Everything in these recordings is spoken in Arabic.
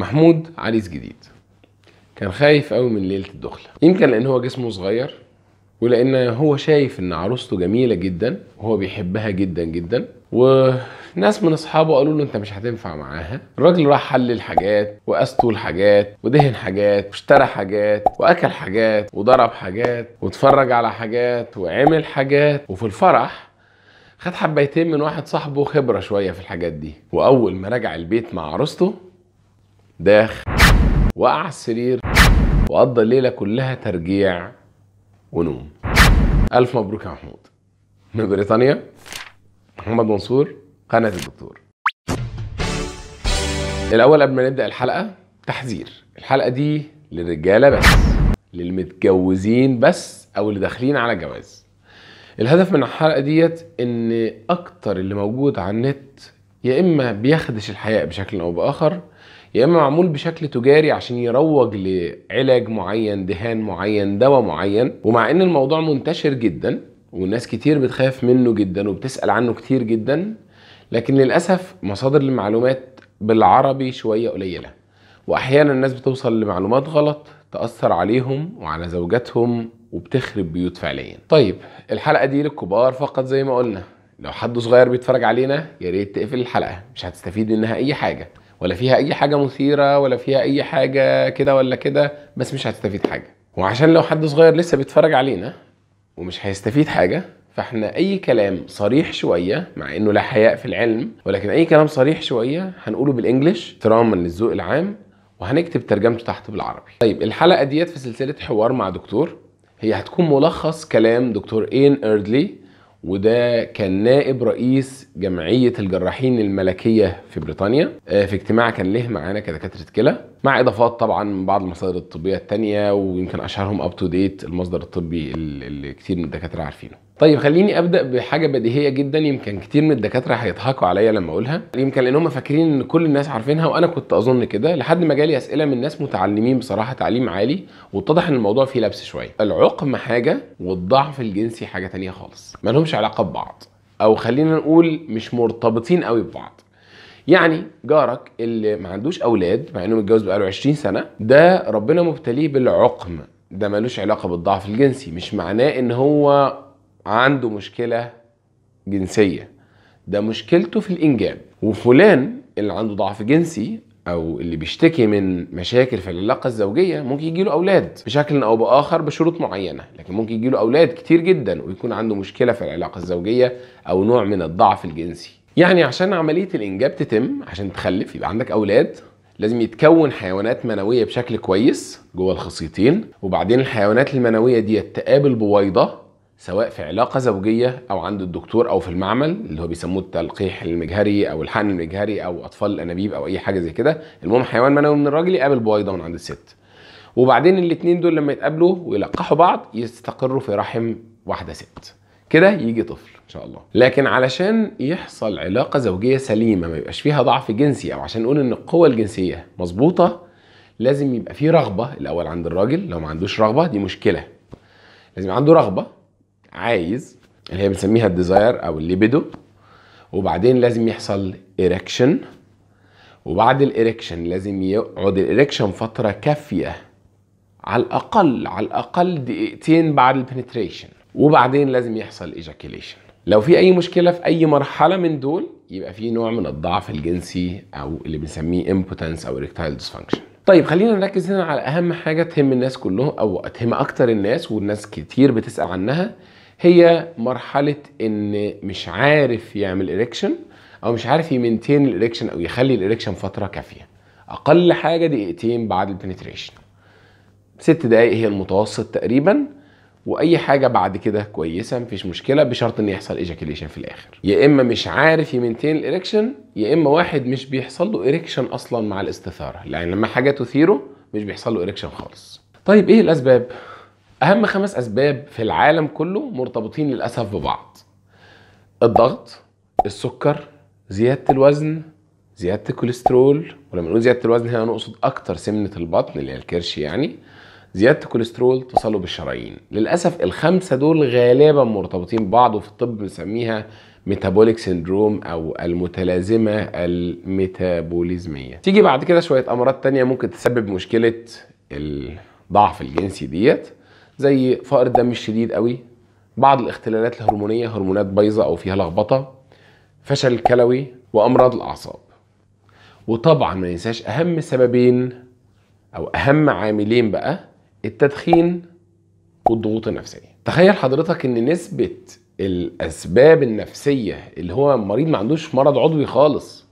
محمود عريس جديد كان خايف قوي من ليله الدخله يمكن لان هو جسمه صغير ولان هو شايف ان عروسته جميله جدا وهو بيحبها جدا جدا وناس من اصحابه قالوا له انت مش هتنفع معاها الراجل راح حلل حاجات طول حاجات ودهن حاجات واشترى حاجات واكل حاجات وضرب حاجات واتفرج على حاجات وعمل حاجات وفي الفرح خد حبايتين من واحد صاحبه خبره شويه في الحاجات دي واول ما رجع البيت مع عروسته داخ وقع على السرير وقضى الليلة كلها ترجيع ونوم ألف مبروك يا محمود من بريطانيا محمد منصور قناة الدكتور الأول قبل ما نبدأ الحلقة تحذير الحلقة دي للرجالة بس للمتجوزين بس أو اللي داخلين على جواز الهدف من الحلقة ديت إن أكتر اللي موجود على النت يا إما بيخدش الحياء بشكل أو بآخر يا اما معمول بشكل تجاري عشان يروج لعلاج معين دهان معين دواء معين ومع ان الموضوع منتشر جدا والناس كتير بتخاف منه جدا وبتسال عنه كتير جدا لكن للاسف مصادر المعلومات بالعربي شويه قليله واحيانا الناس بتوصل لمعلومات غلط تاثر عليهم وعلى زوجاتهم وبتخرب بيوت فعليا طيب الحلقه دي للكبار فقط زي ما قلنا لو حد صغير بيتفرج علينا يا ريت تقفل الحلقه مش هتستفيد منها اي حاجه ولا فيها اي حاجه مثيره ولا فيها اي حاجه كده ولا كده بس مش هتستفيد حاجه وعشان لو حد صغير لسه بيتفرج علينا ومش هيستفيد حاجه فاحنا اي كلام صريح شويه مع انه لا حياء في العلم ولكن اي كلام صريح شويه هنقوله بالانجلش احتراما للذوق العام وهنكتب ترجمته تحت بالعربي طيب الحلقه ديت في سلسله حوار مع دكتور هي هتكون ملخص كلام دكتور اين ايردلي وده كان نائب رئيس جمعيه الجراحين الملكيه في بريطانيا آه، في اجتماع كان له معانا كدكاتره كلى مع اضافات طبعا من بعض المصادر الطبيه الثانيه ويمكن اشهرهم اب تو ديت المصدر الطبي اللي كتير من الدكاتره عارفينه طيب خليني ابدا بحاجه بديهيه جدا يمكن كتير من الدكاتره هيضحكوا عليا لما اقولها يمكن لان هم فاكرين ان كل الناس عارفينها وانا كنت اظن كده لحد ما جالي اسئله من ناس متعلمين بصراحه تعليم عالي واتضح ان الموضوع فيه لبس شويه العقم حاجه والضعف الجنسي حاجه تانية خالص ما لهمش علاقه ببعض او خلينا نقول مش مرتبطين قوي ببعض يعني جارك اللي ما عندوش اولاد مع انه متجوز بقاله 20 سنه ده ربنا مبتليه بالعقم ده ملوش علاقه بالضعف الجنسي مش معناه ان هو عنده مشكله جنسيه ده مشكلته في الانجاب وفلان اللي عنده ضعف جنسي او اللي بيشتكي من مشاكل في العلاقه الزوجيه ممكن يجيله اولاد بشكل او باخر بشروط معينه لكن ممكن يجيله اولاد كتير جدا ويكون عنده مشكله في العلاقه الزوجيه او نوع من الضعف الجنسي يعني عشان عملية الإنجاب تتم عشان تخلف يبقى عندك أولاد لازم يتكون حيوانات منوية بشكل كويس جوه الخصيتين وبعدين الحيوانات المنوية دي تقابل بويضة سواء في علاقة زوجية أو عند الدكتور أو في المعمل اللي هو بيسموه التلقيح المجهري أو الحقن المجهري أو أطفال الأنابيب أو أي حاجة زي كده المهم حيوان منوي من الراجل يقابل بويضة من عند الست وبعدين الاتنين دول لما يتقابلوا ويلقحوا بعض يستقروا في رحم واحدة ست كده يجي طفل ان شاء الله لكن علشان يحصل علاقه زوجيه سليمه ما يبقاش فيها ضعف جنسي او عشان نقول ان القوه الجنسيه مظبوطه لازم يبقى في رغبه الاول عند الراجل لو ما عندوش رغبه دي مشكله لازم عنده رغبه عايز اللي هي بنسميها الديزاير او الليبيدو وبعدين لازم يحصل إريكشن وبعد الإريكشن لازم يقعد الإريكشن فترة كافية على الأقل على الأقل دقيقتين بعد البنتريشن وبعدين لازم يحصل إيجاكيليشن لو في اي مشكله في اي مرحله من دول يبقى في نوع من الضعف الجنسي او اللي بنسميه امبوتنس او اريكتايل ديسفانكشن طيب خلينا نركز هنا على اهم حاجه تهم الناس كلهم او تهم اكتر الناس والناس كتير بتسال عنها هي مرحله ان مش عارف يعمل اريكشن او مش عارف يمنتين الاريكشن او يخلي الاريكشن فتره كافيه اقل حاجه دقيقتين بعد البنتريشن ست دقايق هي المتوسط تقريبا واي حاجه بعد كده كويسه مفيش مشكله بشرط ان يحصل ايجاكيليشن في الاخر يا اما مش عارف يمنتين الاريكشن يا اما واحد مش بيحصل له اريكشن اصلا مع الاستثاره يعني لما حاجه تثيره مش بيحصل له اريكشن خالص طيب ايه الاسباب اهم خمس اسباب في العالم كله مرتبطين للاسف ببعض الضغط السكر زياده الوزن زياده الكوليسترول ولما نقول زياده الوزن هنا نقصد اكتر سمنه البطن اللي هي الكرش يعني زياده الكوليسترول تصلب الشرايين للاسف الخمسه دول غالبا مرتبطين ببعض وفي الطب بنسميها ميتابوليك سندروم او المتلازمه الميتابوليزميه تيجي بعد كده شويه امراض تانية ممكن تسبب مشكله الضعف الجنسي ديت زي فقر الدم الشديد قوي بعض الاختلالات الهرمونيه هرمونات بايظه او فيها لخبطه فشل كلوي وامراض الاعصاب وطبعا ما ننساش اهم سببين او اهم عاملين بقى التدخين والضغوط النفسيه تخيل حضرتك ان نسبه الاسباب النفسيه اللي هو مريض ما عندوش مرض عضوي خالص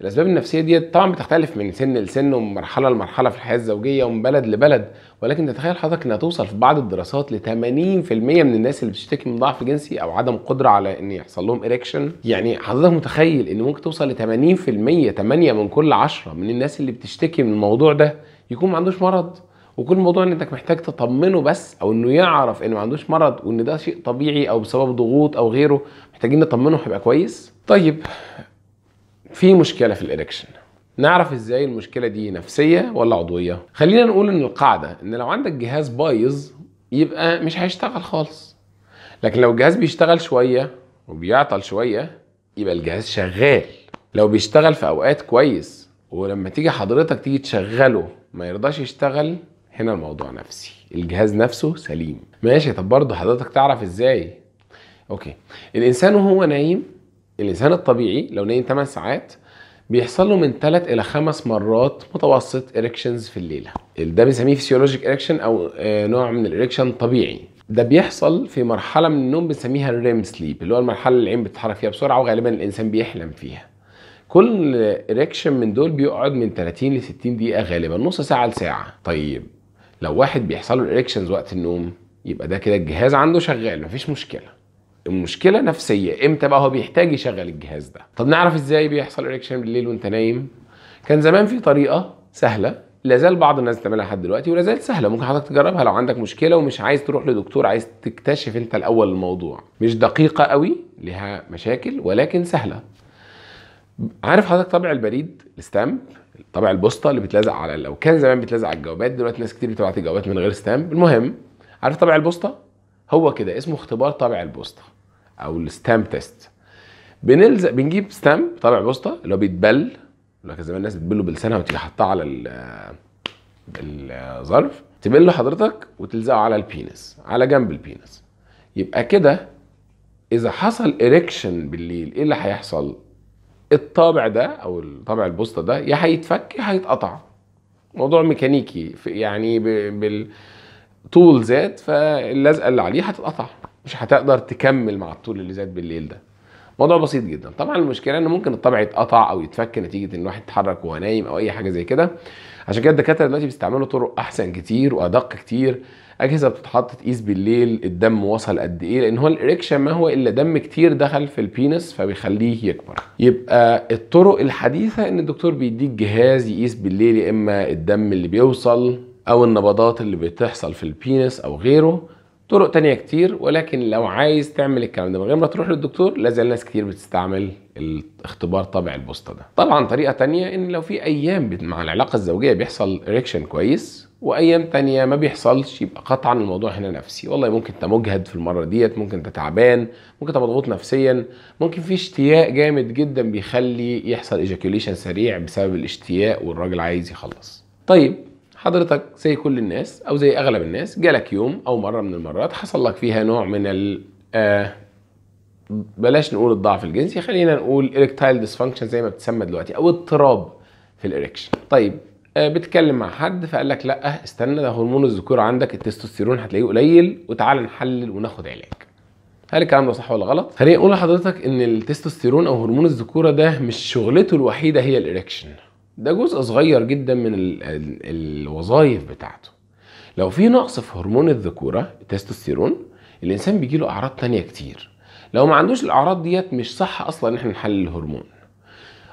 الاسباب النفسيه دي طبعا بتختلف من سن لسن ومن مرحله لمرحله في الحياه الزوجيه ومن بلد لبلد ولكن تتخيل حضرتك انها توصل في بعض الدراسات ل 80% من الناس اللي بتشتكي من ضعف جنسي او عدم قدره على ان يحصل لهم اريكشن يعني حضرتك متخيل ان ممكن توصل ل 80% 8 من كل 10 من الناس اللي بتشتكي من الموضوع ده يكون ما عندوش مرض وكل موضوع ان انك محتاج تطمنه بس او انه يعرف انه ما عندوش مرض وان ده شيء طبيعي او بسبب ضغوط او غيره محتاجين نطمنه هيبقى كويس طيب في مشكله في الاريكشن نعرف ازاي المشكله دي نفسيه ولا عضويه خلينا نقول ان القاعده ان لو عندك جهاز بايظ يبقى مش هيشتغل خالص لكن لو الجهاز بيشتغل شويه وبيعطل شويه يبقى الجهاز شغال لو بيشتغل في اوقات كويس ولما تيجي حضرتك تيجي تشغله ما يرضاش يشتغل هنا الموضوع نفسي الجهاز نفسه سليم ماشي طب برضه حضرتك تعرف ازاي اوكي الانسان وهو نايم الانسان الطبيعي لو نايم 8 ساعات بيحصل له من 3 الى 5 مرات متوسط اريكشنز في الليله ده بنسميه فيسيولوجيك اريكشن او آه، نوع من الاريكشن طبيعي ده بيحصل في مرحله من النوم بنسميها الريم سليب اللي هو المرحله اللي العين بتتحرك فيها بسرعه وغالبا الانسان بيحلم فيها كل اريكشن من دول بيقعد من 30 ل 60 دقيقه غالبا نص ساعه لساعه طيب لو واحد بيحصل له اريكشنز وقت النوم يبقى ده كده الجهاز عنده شغال مفيش مشكله المشكله نفسيه امتى بقى هو بيحتاج يشغل الجهاز ده طب نعرف ازاي بيحصل اريكشن بالليل وانت نايم كان زمان في طريقه سهله لازال بعض الناس بتعملها لحد دلوقتي ولا زالت سهله ممكن حضرتك تجربها لو عندك مشكله ومش عايز تروح لدكتور عايز تكتشف انت الاول الموضوع مش دقيقه قوي لها مشاكل ولكن سهله عارف حضرتك طبع البريد الستامب طابع البوسطه اللي بيتلزق على لو كان زمان بيتلزق على الجوابات دلوقتي ناس كتير بتبعت الجوابات من غير ستامب المهم عارف طابع البوسطه هو كده اسمه اختبار طابع البوسطه او الستامب تيست بنلزق بنجيب ستامب طابع بوسطه اللي هو بيتبل لو كان زمان الناس بتبله بلسانها وتيجي حطاه على الظرف تبله حضرتك وتلزقه على البينس على جنب البينس يبقى كده اذا حصل اريكشن بالليل ايه اللي هيحصل الطابع ده او الطابع البوسطه ده يا هيتفك يا هيتقطع موضوع ميكانيكي يعني بالطول زاد فاللزقه اللي عليه هتتقطع مش هتقدر تكمل مع الطول اللي زاد بالليل ده موضوع بسيط جدا طبعا المشكله ان ممكن الطبع يتقطع او يتفك نتيجه ان الواحد يتحرك وهو نايم او اي حاجه زي كده عشان كده الدكاتره دلوقتي بيستعملوا طرق احسن كتير وادق كتير اجهزه بتتحط تقيس بالليل الدم وصل قد ايه لان هو الاريكشن ما هو الا دم كتير دخل في البينس فبيخليه يكبر يبقى الطرق الحديثه ان الدكتور بيديك جهاز يقيس بالليل يا اما الدم اللي بيوصل او النبضات اللي بتحصل في البينس او غيره طرق تانية كتير ولكن لو عايز تعمل الكلام ده من غير ما تروح للدكتور لازال ناس كتير بتستعمل الاختبار طابع البوسطة ده طبعا طريقة تانية ان لو في ايام مع العلاقة الزوجية بيحصل ريكشن كويس وايام تانية ما بيحصلش يبقى قطعا الموضوع هنا نفسي والله ممكن انت مجهد في المرة ديت ممكن انت تعبان ممكن انت مضغوط نفسيا ممكن في اشتياق جامد جدا بيخلي يحصل ايجاكيوليشن سريع بسبب الاشتياق والراجل عايز يخلص طيب حضرتك زي كل الناس او زي اغلب الناس جالك يوم او مره من المرات حصل لك فيها نوع من ال آه بلاش نقول الضعف الجنسي خلينا نقول اريكتايل ديسفانكشن زي ما بتسمى دلوقتي او اضطراب في الاريكشن طيب آه بتكلم مع حد فقال لك لا آه، استنى ده هرمون الذكور عندك التستوستيرون هتلاقيه قليل وتعال نحلل وناخد علاج هل الكلام ده صح ولا غلط؟ خليني اقول لحضرتك ان التستوستيرون او هرمون الذكوره ده مش شغلته الوحيده هي الاريكشن ده جزء صغير جدا من الوظائف بتاعته لو في نقص في هرمون الذكوره التستوستيرون الانسان بيجي له اعراض تانية كتير لو ما عندوش الاعراض ديت مش صح اصلا ان احنا نحلل الهرمون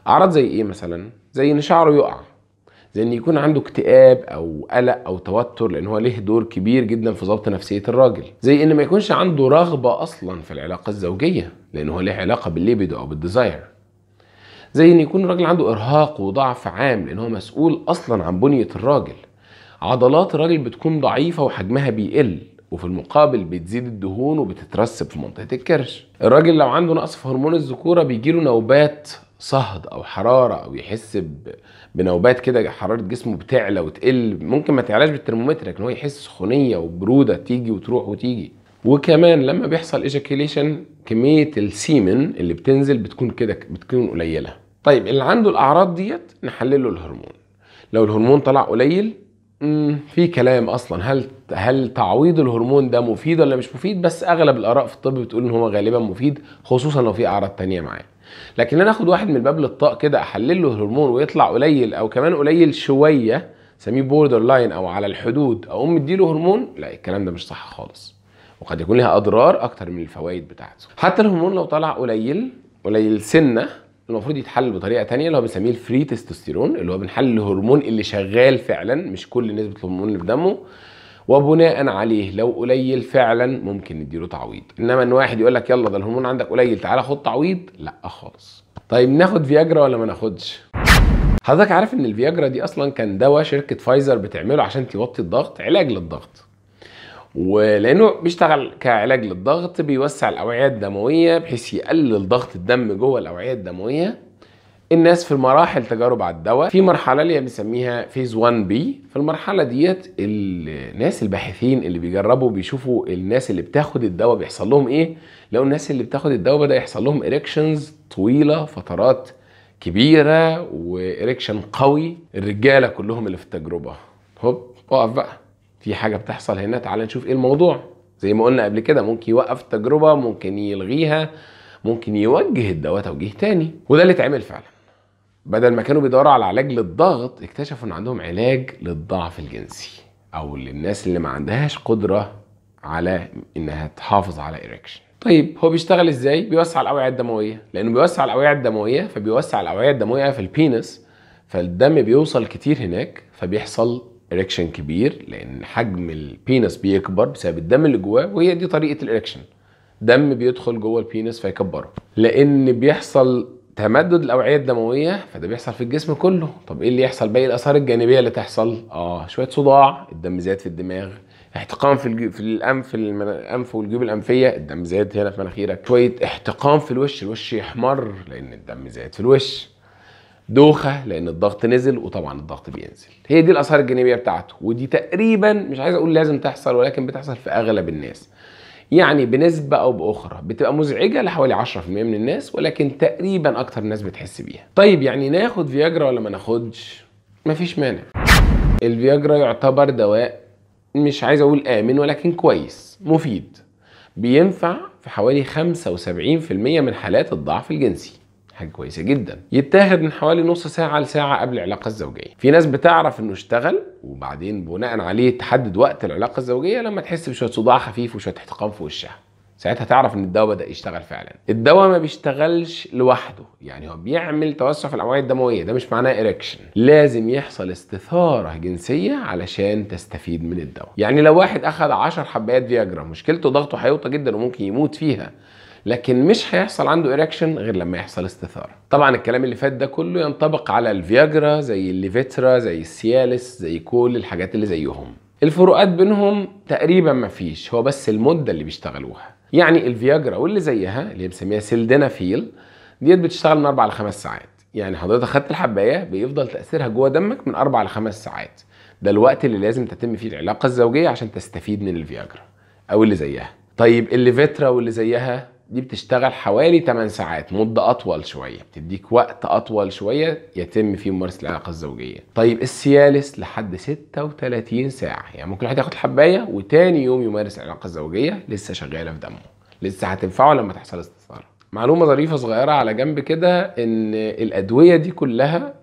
اعراض زي ايه مثلا زي ان شعره يقع زي ان يكون عنده اكتئاب او قلق او توتر لان هو ليه دور كبير جدا في ضبط نفسيه الراجل زي ان ما يكونش عنده رغبه اصلا في العلاقه الزوجيه لان هو ليه علاقه بالليبيدو او بالديزاير زي ان يكون الراجل عنده ارهاق وضعف عام لان هو مسؤول اصلا عن بنيه الراجل عضلات الراجل بتكون ضعيفه وحجمها بيقل وفي المقابل بتزيد الدهون وبتترسب في منطقه الكرش الراجل لو عنده نقص في هرمون الذكوره بيجيله نوبات صهد او حراره او يحس بنوبات كده حراره جسمه بتعلى وتقل ممكن ما تعلاش بالترمومتر لكن هو يحس سخونيه وبروده تيجي وتروح وتيجي وكمان لما بيحصل ايجاكيليشن كميه السيمن اللي بتنزل بتكون كده بتكون قليله طيب اللي عنده الاعراض ديت نحلل له الهرمون لو الهرمون طلع قليل في كلام اصلا هل هل تعويض الهرمون ده مفيد ولا مش مفيد بس اغلب الاراء في الطب بتقول ان هو غالبا مفيد خصوصا لو في اعراض تانية معاه لكن انا اخد واحد من باب للطاق كده احلل له الهرمون ويطلع قليل او كمان قليل شويه سميه بوردر لاين او على الحدود اقوم مديله هرمون لا الكلام ده مش صح خالص وقد يكون لها اضرار اكتر من الفوائد بتاعته حتى الهرمون لو طلع قليل قليل سنه المفروض يتحل بطريقه تانية اللي هو بنسميه الفري تستوستيرون اللي هو بنحل الهرمون اللي شغال فعلا مش كل نسبه الهرمون اللي في دمه وبناء عليه لو قليل فعلا ممكن نديله تعويض انما ان واحد يقول لك يلا ده الهرمون عندك قليل تعالى خد تعويض لا خالص طيب ناخد فياجرا ولا ما ناخدش حضرتك عارف ان الفياجرا دي اصلا كان دواء شركه فايزر بتعمله عشان توطي الضغط علاج للضغط ولانه بيشتغل كعلاج للضغط بيوسع الاوعيه الدمويه بحيث يقلل ضغط الدم جوه الاوعيه الدمويه الناس في مراحل تجارب على الدواء في مرحله اللي بنسميها فيز 1 بي في المرحله ديت الناس الباحثين اللي بيجربوا بيشوفوا الناس اللي بتاخد الدواء بيحصل لهم ايه لو الناس اللي بتاخد الدواء بدا يحصل لهم اريكشنز طويله فترات كبيره واريكشن قوي الرجاله كلهم اللي في التجربه هوب اقف بقى في حاجه بتحصل هنا تعال نشوف ايه الموضوع زي ما قلنا قبل كده ممكن يوقف التجربه ممكن يلغيها ممكن يوجه الدواء توجيه تاني وده اللي اتعمل فعلا بدل ما كانوا بيدوروا على علاج للضغط اكتشفوا ان عندهم علاج للضعف الجنسي او للناس اللي ما عندهاش قدره على انها تحافظ على ايريكشن طيب هو بيشتغل ازاي بيوسع الاوعيه الدمويه لانه بيوسع الاوعيه الدمويه فبيوسع الاوعيه الدمويه في البينس فالدم بيوصل كتير هناك فبيحصل اريكشن كبير لان حجم البينس بيكبر بسبب الدم اللي جواه وهي دي طريقه الاريكشن دم بيدخل جوه البينس فيكبره لان بيحصل تمدد الاوعيه الدمويه فده بيحصل في الجسم كله طب ايه اللي يحصل باقي الاثار الجانبيه اللي تحصل اه شويه صداع الدم زاد في الدماغ احتقان في في الانف الانف والجيوب الانفيه الدم زاد هنا في مناخيرك شويه احتقان في الوش الوش يحمر لان الدم زاد في الوش دوخه لان الضغط نزل وطبعا الضغط بينزل هي دي الاثار الجانبيه بتاعته ودي تقريبا مش عايز اقول لازم تحصل ولكن بتحصل في اغلب الناس يعني بنسبة أو بأخرى بتبقى مزعجة لحوالي 10% من الناس ولكن تقريبا أكتر الناس بتحس بيها. طيب يعني ناخد فياجرا ولا ما ناخدش؟ مفيش مانع. الفياجرا يعتبر دواء مش عايز أقول آمن ولكن كويس مفيد. بينفع في حوالي 75% من حالات الضعف الجنسي. حاجه كويسه جدا يتاخد من حوالي نص ساعه لساعه قبل العلاقه الزوجيه في ناس بتعرف انه اشتغل وبعدين بناء عليه تحدد وقت العلاقه الزوجيه لما تحس بشويه صداع خفيف وشويه احتقان في وشها ساعتها تعرف ان الدواء بدا يشتغل فعلا الدواء ما بيشتغلش لوحده يعني هو بيعمل توسع في الاوعيه الدمويه ده مش معناه اريكشن لازم يحصل استثاره جنسيه علشان تستفيد من الدواء يعني لو واحد اخذ 10 حبات فياجرا مشكلته ضغطه هيوطى جدا وممكن يموت فيها لكن مش هيحصل عنده إيركشن غير لما يحصل استثارة طبعا الكلام اللي فات ده كله ينطبق على الفياجرا زي الليفيترا زي السيالس زي كل الحاجات اللي زيهم الفروقات بينهم تقريبا مفيش هو بس المدة اللي بيشتغلوها يعني الفياجرا واللي زيها اللي بنسميها سيلدينافيل ديت بتشتغل من 4 ل 5 ساعات يعني حضرتك خدت الحبايه بيفضل تاثيرها جوه دمك من 4 ل 5 ساعات ده الوقت اللي لازم تتم فيه العلاقه الزوجيه عشان تستفيد من الفياجرا او اللي زيها طيب الليفيترا واللي زيها دي بتشتغل حوالي 8 ساعات مدة أطول شوية بتديك وقت أطول شوية يتم فيه ممارسة العلاقة الزوجية طيب السيالس لحد 36 ساعة يعني ممكن الواحد ياخد حباية وتاني يوم يمارس العلاقة الزوجية لسه شغالة في دمه لسه هتنفعه لما تحصل استثارة معلومة ظريفة صغيرة على جنب كده إن الأدوية دي كلها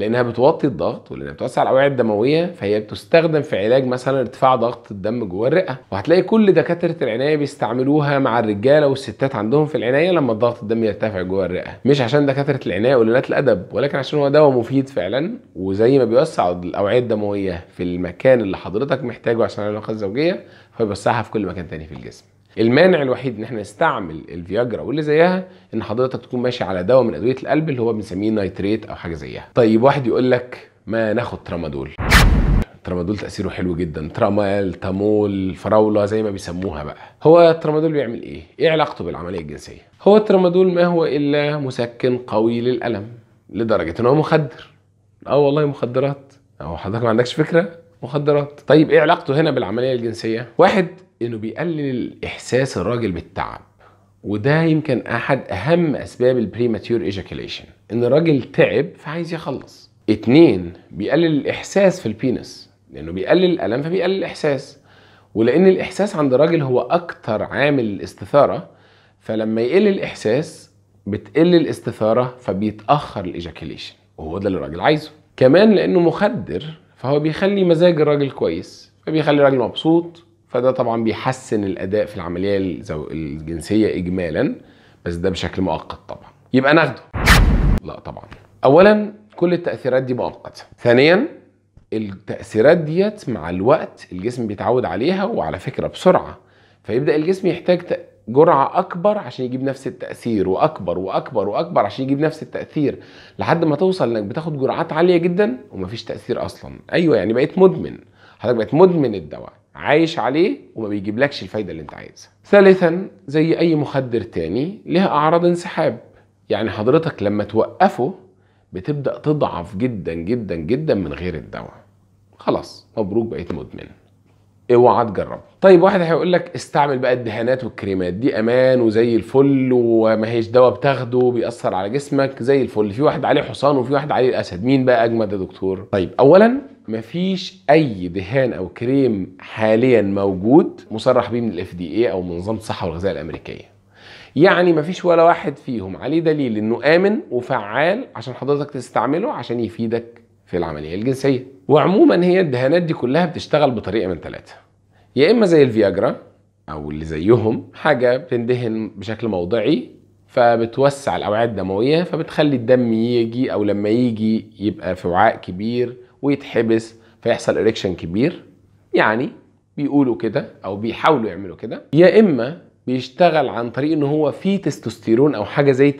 لانها بتوطي الضغط ولانها بتوسع الاوعيه الدمويه فهي بتستخدم في علاج مثلا ارتفاع ضغط الدم جوه الرئه وهتلاقي كل دكاتره العنايه بيستعملوها مع الرجاله والستات عندهم في العنايه لما الضغط الدم يرتفع جوه الرئه مش عشان دكاتره العنايه قليلات الادب ولكن عشان هو دواء مفيد فعلا وزي ما بيوسع الاوعيه الدمويه في المكان اللي حضرتك محتاجه عشان العلاقه الزوجيه فبيوسعها في كل مكان تاني في الجسم المانع الوحيد ان احنا نستعمل الفياجرا واللي زيها ان حضرتك تكون ماشي على دواء من ادويه القلب اللي هو بنسميه نايتريت او حاجه زيها طيب واحد يقول لك ما ناخد ترامادول الترامادول تاثيره حلو جدا ترامال تامول فراوله زي ما بيسموها بقى هو الترامادول بيعمل ايه ايه علاقته بالعمليه الجنسيه هو الترامادول ما هو الا مسكن قوي للالم لدرجه ان هو مخدر اه والله مخدرات او حضرتك ما عندكش فكره مخدرات طيب ايه علاقته هنا بالعمليه الجنسيه واحد انه بيقلل احساس الراجل بالتعب وده يمكن احد اهم اسباب البريماتيور ايجاكيليشن ان الراجل تعب فعايز يخلص اتنين بيقلل الاحساس في البينس لانه بيقلل الالم فبيقلل الاحساس ولان الاحساس عند الراجل هو اكتر عامل الاستثاره فلما يقل الاحساس بتقل الاستثاره فبيتاخر الايجاكيليشن وهو ده اللي الراجل عايزه كمان لانه مخدر فهو بيخلي مزاج الراجل كويس فبيخلي الراجل مبسوط فده طبعا بيحسن الاداء في العمليه الجنسيه اجمالا بس ده بشكل مؤقت طبعا يبقى ناخده لا طبعا اولا كل التاثيرات دي مؤقته ثانيا التاثيرات ديت مع الوقت الجسم بيتعود عليها وعلى فكره بسرعه فيبدا الجسم يحتاج جرعه اكبر عشان يجيب نفس التاثير واكبر واكبر واكبر عشان يجيب نفس التاثير لحد ما توصل انك بتاخد جرعات عاليه جدا ومفيش تاثير اصلا ايوه يعني بقيت مدمن حضرتك بقيت مدمن الدواء عايش عليه وما بيجيبلكش الفايده اللي انت عايزها ثالثا زي اي مخدر تاني لها اعراض انسحاب يعني حضرتك لما توقفه بتبدا تضعف جدا جدا جدا من غير الدواء خلاص مبروك بقيت مدمن اوعى تجرب طيب واحد هيقول لك استعمل بقى الدهانات والكريمات دي امان وزي الفل وما هيش دواء بتاخده بيأثر على جسمك زي الفل في واحد عليه حصان وفي واحد عليه الاسد مين بقى اجمد يا دكتور طيب اولا مفيش اي دهان او كريم حاليا موجود مصرح بيه من الاف دي او منظمة الصحه والغذاء الامريكيه يعني مفيش ولا واحد فيهم عليه دليل انه امن وفعال عشان حضرتك تستعمله عشان يفيدك في العمليه الجنسيه وعموما هي الدهانات دي كلها بتشتغل بطريقه من ثلاثه يا اما زي الفياجرا او اللي زيهم حاجه بتندهن بشكل موضعي فبتوسع الاوعيه الدمويه فبتخلي الدم يجي او لما يجي يبقى في وعاء كبير ويتحبس فيحصل اريكشن كبير يعني بيقولوا كده او بيحاولوا يعملوا كده يا اما بيشتغل عن طريق ان هو فيه تستوستيرون او حاجه زي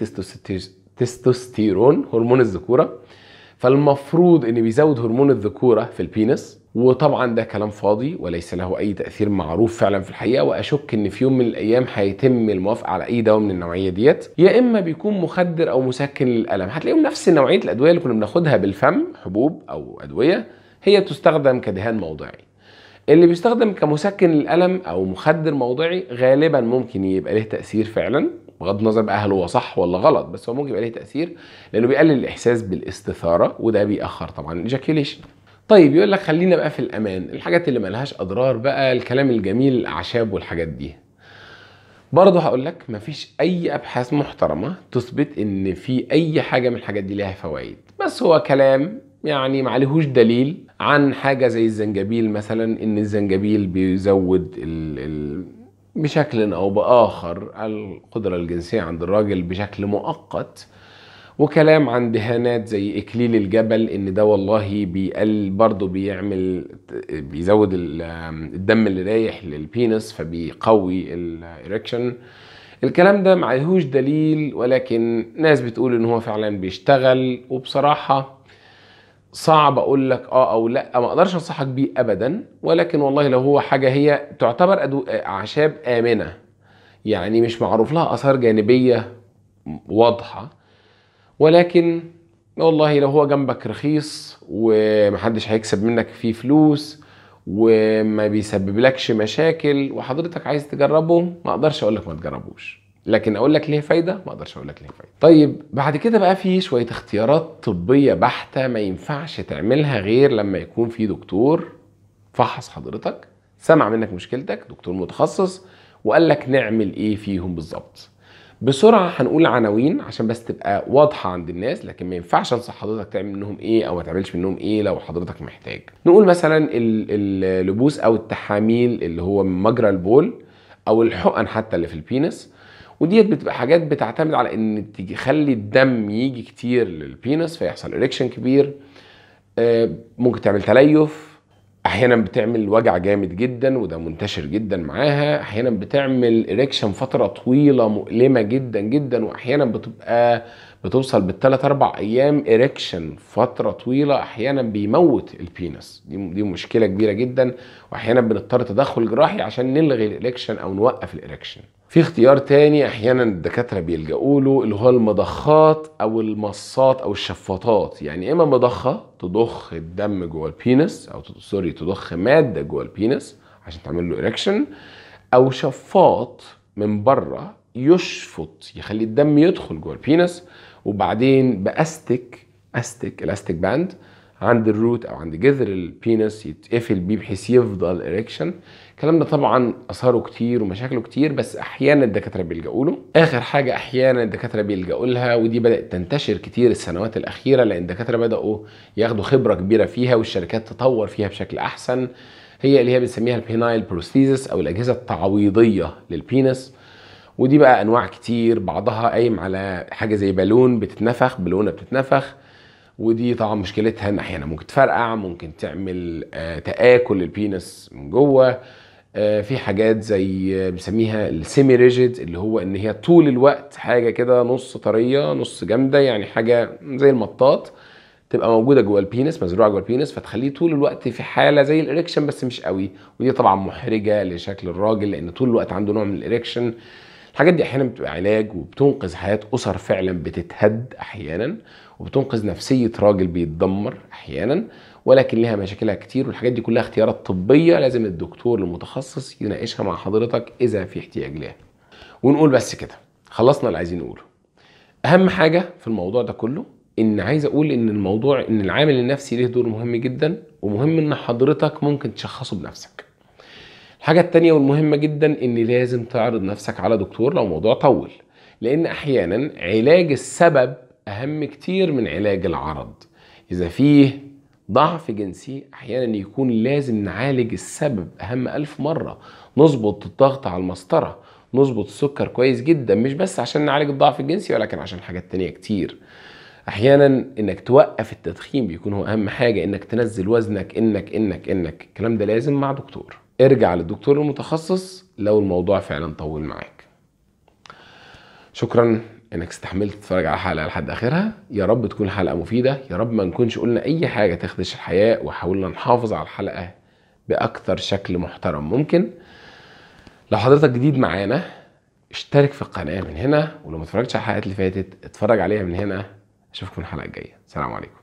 التستوستيرون هرمون الذكوره فالمفروض ان بيزود هرمون الذكوره في البينس وطبعا ده كلام فاضي وليس له اي تاثير معروف فعلا في الحقيقه واشك ان في يوم من الايام هيتم الموافقه على اي دواء من النوعيه ديت يا اما بيكون مخدر او مسكن للالم هتلاقيهم نفس نوعيه الادويه اللي كنا بناخدها بالفم حبوب او ادويه هي تستخدم كدهان موضعي اللي بيستخدم كمسكن للألم أو مخدر موضعي غالبا ممكن يبقى له تأثير فعلا بغض النظر بقى هل هو صح ولا غلط بس هو ممكن يبقى ليه تاثير لانه بيقلل الاحساس بالاستثاره وده بيأخر طبعا الاجاكيوليشن طيب يقول لك خلينا بقى في الامان الحاجات اللي ملهاش اضرار بقى الكلام الجميل الاعشاب والحاجات دي برضه هقول لك مفيش اي ابحاث محترمه تثبت ان في اي حاجه من الحاجات دي ليها فوائد بس هو كلام يعني ما عليهوش دليل عن حاجه زي الزنجبيل مثلا ان الزنجبيل بيزود ال ال بشكل أو بآخر القدرة الجنسية عند الراجل بشكل مؤقت وكلام عن دهانات زي اكليل الجبل ان ده والله بيقل برضه بيعمل بيزود الدم اللي رايح للبينس فبيقوي الاريكشن الكلام ده معهوش دليل ولكن ناس بتقول ان هو فعلا بيشتغل وبصراحه صعب اقول لك اه او لا ما اقدرش انصحك بيه ابدا ولكن والله لو هو حاجه هي تعتبر أدو... اعشاب امنه يعني مش معروف لها اثار جانبيه واضحه ولكن والله لو هو جنبك رخيص ومحدش هيكسب منك فيه فلوس وما بيسببلكش مشاكل وحضرتك عايز تجربه ما اقدرش اقول لك ما تجربوش لكن اقول لك ليه فايده ما اقدرش اقول لك ليه فايده طيب بعد كده بقى في شويه اختيارات طبيه بحته ما ينفعش تعملها غير لما يكون في دكتور فحص حضرتك سمع منك مشكلتك دكتور متخصص وقال لك نعمل ايه فيهم بالظبط بسرعه هنقول عناوين عشان بس تبقى واضحه عند الناس لكن ما ينفعش انصح حضرتك تعمل منهم ايه او ما تعملش منهم ايه لو حضرتك محتاج نقول مثلا اللبوس او التحاميل اللي هو من مجرى البول او الحقن حتى اللي في البينس وديت بتبقى حاجات بتعتمد على ان تخلي الدم يجي كتير للبينس فيحصل اريكشن كبير آه، ممكن تعمل تليف احيانا بتعمل وجع جامد جدا وده منتشر جدا معاها احيانا بتعمل اريكشن فتره طويله مؤلمه جدا جدا واحيانا بتبقى بتوصل بالثلاث اربع ايام اريكشن فتره طويله احيانا بيموت البينس دي دي مشكله كبيره جدا واحيانا بنضطر تدخل جراحي عشان نلغي الاريكشن او نوقف الاريكشن في اختيار تاني احيانا الدكاتره بيلجأوا له اللي هو المضخات او المصات او الشفاطات يعني اما مضخه تضخ الدم جوه البينس او سوري تضخ ماده جوه البينس عشان تعمل له اريكشن او شفاط من بره يشفط يخلي الدم يدخل جوه البينس وبعدين باستك استك الاستك باند عند الروت او عند جذر البينس يتقفل بيه بحيث يفضل اريكشن الكلام ده طبعا اثاره كتير ومشاكله كتير بس احيانا الدكاتره بيلجأوا له اخر حاجه احيانا الدكاتره بيلجأوا لها ودي بدات تنتشر كتير السنوات الاخيره لان الدكاتره بداوا ياخدوا خبره كبيره فيها والشركات تطور فيها بشكل احسن هي اللي هي بنسميها البينايل بروستيزس او الاجهزه التعويضيه للبينس ودي بقى انواع كتير بعضها قايم على حاجه زي بالون بتتنفخ بالونه بتتنفخ ودي طبعا مشكلتها ان احيانا ممكن تفرقع ممكن تعمل آه، تاكل البينس من جوه آه، في حاجات زي بنسميها السيمي ريجيد اللي هو ان هي طول الوقت حاجه كده نص طريه نص جامده يعني حاجه زي المطاط تبقى موجوده جوه البينس مزروعه جوه البينس فتخليه طول الوقت في حاله زي الاريكشن بس مش قوي ودي طبعا محرجه لشكل الراجل لان طول الوقت عنده نوع من الاريكشن الحاجات دي احيانا بتبقى علاج وبتنقذ حياه اسر فعلا بتتهد احيانا وبتنقذ نفسيه راجل بيتدمر احيانا ولكن لها مشاكلها كتير والحاجات دي كلها اختيارات طبيه لازم الدكتور المتخصص يناقشها مع حضرتك اذا في احتياج لها ونقول بس كده خلصنا اللي عايزين نقوله اهم حاجه في الموضوع ده كله ان عايز اقول ان الموضوع ان العامل النفسي ليه دور مهم جدا ومهم ان حضرتك ممكن تشخصه بنفسك الحاجه التانيه والمهمه جدا ان لازم تعرض نفسك على دكتور لو موضوع طول لان احيانا علاج السبب اهم كتير من علاج العرض اذا فيه ضعف جنسي احيانا يكون لازم نعالج السبب اهم الف مره نظبط الضغط على المسطره نظبط السكر كويس جدا مش بس عشان نعالج الضعف الجنسي ولكن عشان حاجات تانية كتير احيانا انك توقف التدخين بيكون هو اهم حاجه انك تنزل وزنك انك انك انك الكلام ده لازم مع دكتور ارجع للدكتور المتخصص لو الموضوع فعلا طول معاك شكرا انك استحملت تتفرج على الحلقه لحد اخرها يا رب تكون حلقه مفيده يا رب ما نكونش قلنا اي حاجه تخدش الحياه وحاولنا نحافظ على الحلقه باكثر شكل محترم ممكن لو حضرتك جديد معانا اشترك في القناه من هنا ولو ما اتفرجتش على الحلقات اللي فاتت اتفرج عليها من هنا اشوفكم الحلقه الجايه سلام عليكم